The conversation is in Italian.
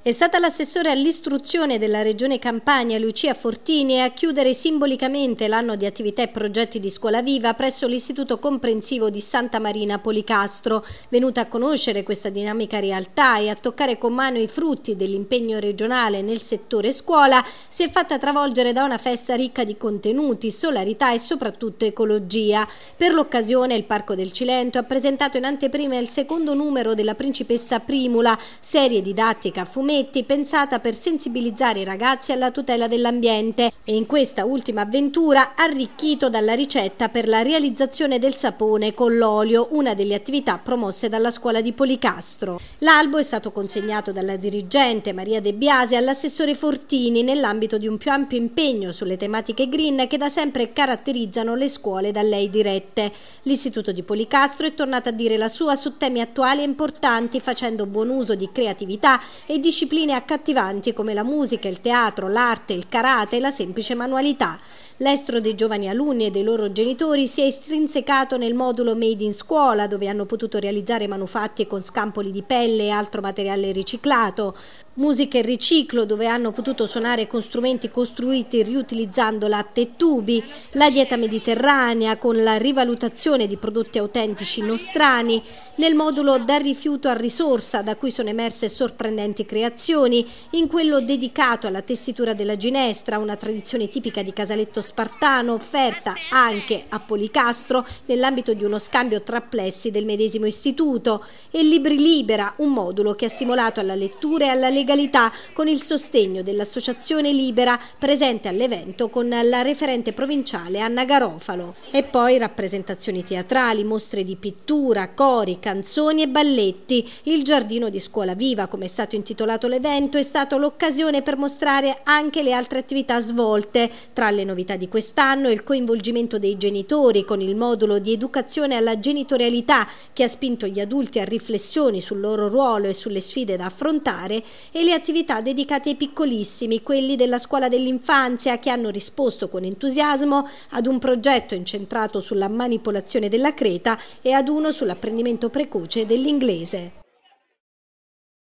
È stata l'assessore all'istruzione della Regione Campania Lucia Fortini a chiudere simbolicamente l'anno di attività e progetti di Scuola Viva presso l'Istituto Comprensivo di Santa Marina Policastro, venuta a conoscere questa dinamica realtà e a toccare con mano i frutti dell'impegno regionale nel settore scuola, si è fatta travolgere da una festa ricca di contenuti, solarità e soprattutto ecologia. Per l'occasione il Parco del Cilento ha presentato in anteprima il secondo numero della Principessa Primula, serie didattica fumata fumetti pensata per sensibilizzare i ragazzi alla tutela dell'ambiente e in questa ultima avventura arricchito dalla ricetta per la realizzazione del sapone con l'olio, una delle attività promosse dalla scuola di Policastro. L'albo è stato consegnato dalla dirigente Maria De Biase all'assessore Fortini nell'ambito di un più ampio impegno sulle tematiche green che da sempre caratterizzano le scuole da lei dirette. L'Istituto di Policastro è tornato a dire la sua su temi attuali e importanti facendo buon uso di creatività e di discipline accattivanti come la musica, il teatro, l'arte, il karate e la semplice manualità. L'estro dei giovani alunni e dei loro genitori si è estrinsecato nel modulo Made in Scuola, dove hanno potuto realizzare manufatti con scampoli di pelle e altro materiale riciclato, musica e riciclo, dove hanno potuto suonare con strumenti costruiti riutilizzando latte e tubi, la dieta mediterranea con la rivalutazione di prodotti autentici nostrani, nel modulo Dal rifiuto a risorsa, da cui sono emerse sorprendenti creazioni, in quello dedicato alla tessitura della ginestra, una tradizione tipica di Casaletto spartano offerta anche a Policastro nell'ambito di uno scambio tra plessi del medesimo istituto e Libri Libera, un modulo che ha stimolato alla lettura e alla legalità con il sostegno dell'Associazione Libera presente all'evento con la referente provinciale Anna Garofalo. E poi rappresentazioni teatrali, mostre di pittura, cori, canzoni e balletti. Il giardino di scuola viva, come è stato intitolato l'evento, è stato l'occasione per mostrare anche le altre attività svolte. Tra le novità di quest'anno il coinvolgimento dei genitori con il modulo di educazione alla genitorialità che ha spinto gli adulti a riflessioni sul loro ruolo e sulle sfide da affrontare e le attività dedicate ai piccolissimi, quelli della scuola dell'infanzia che hanno risposto con entusiasmo ad un progetto incentrato sulla manipolazione della creta e ad uno sull'apprendimento precoce dell'inglese.